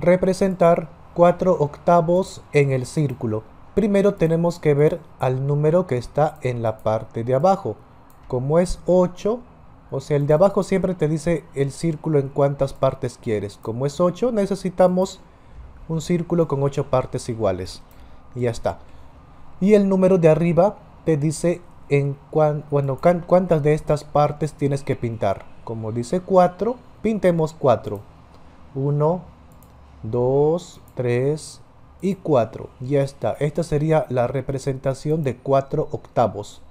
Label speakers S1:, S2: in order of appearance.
S1: representar 4 octavos en el círculo. Primero tenemos que ver al número que está en la parte de abajo. Como es 8, o sea, el de abajo siempre te dice el círculo en cuántas partes quieres. Como es 8, necesitamos un círculo con 8 partes iguales. Y ya está. Y el número de arriba te dice en cuántas de estas partes tienes que pintar. Como dice 4, pintemos 4. 1, 2, 3 y 4. Ya está. Esta sería la representación de 4 octavos.